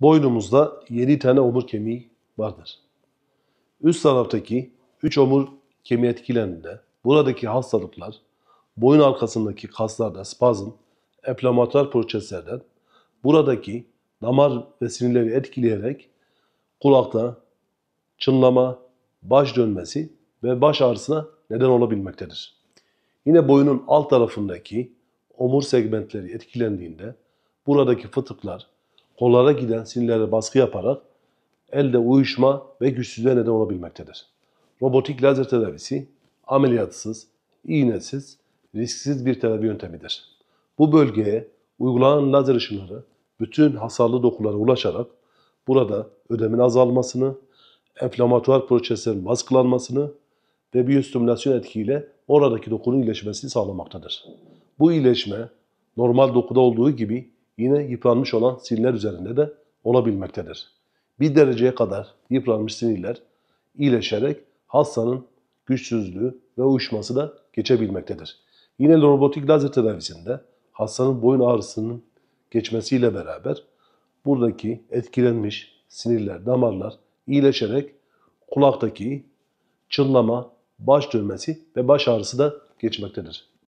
Boynumuzda 7 tane omur kemiği vardır. Üst taraftaki 3 omur kemiği etkilendiğinde buradaki hastalıklar boyun arkasındaki kaslarda spazm, enflamatuar proseslerden buradaki damar ve sinirleri etkileyerek kulakta çınlama, baş dönmesi ve baş ağrısına neden olabilmektedir. Yine boyunun alt tarafındaki omur segmentleri etkilendiğinde buradaki fıtıklar kollara giden sinirlere baskı yaparak elde uyuşma ve güçsüzlüğe neden olabilmektedir. Robotik lazer tedavisi ameliyatsız, iğnesiz, risksiz bir tedavi yöntemidir. Bu bölgeye uygulanan lazer ışınları bütün hasarlı dokulara ulaşarak burada ödemin azalmasını, enflamatuar proseslerin baskılanmasını ve biyostimülasyon etkiyle oradaki dokunun iyileşmesini sağlamaktadır. Bu iyileşme normal dokuda olduğu gibi yine yıpranmış olan sinirler üzerinde de olabilmektedir. Bir dereceye kadar yıpranmış sinirler iyileşerek hastanın güçsüzlüğü ve uyuşması da geçebilmektedir. Yine robotik lazer tedavisinde hastanın boyun ağrısının geçmesiyle beraber buradaki etkilenmiş sinirler, damarlar iyileşerek kulaktaki çınlama, baş dönmesi ve baş ağrısı da geçmektedir.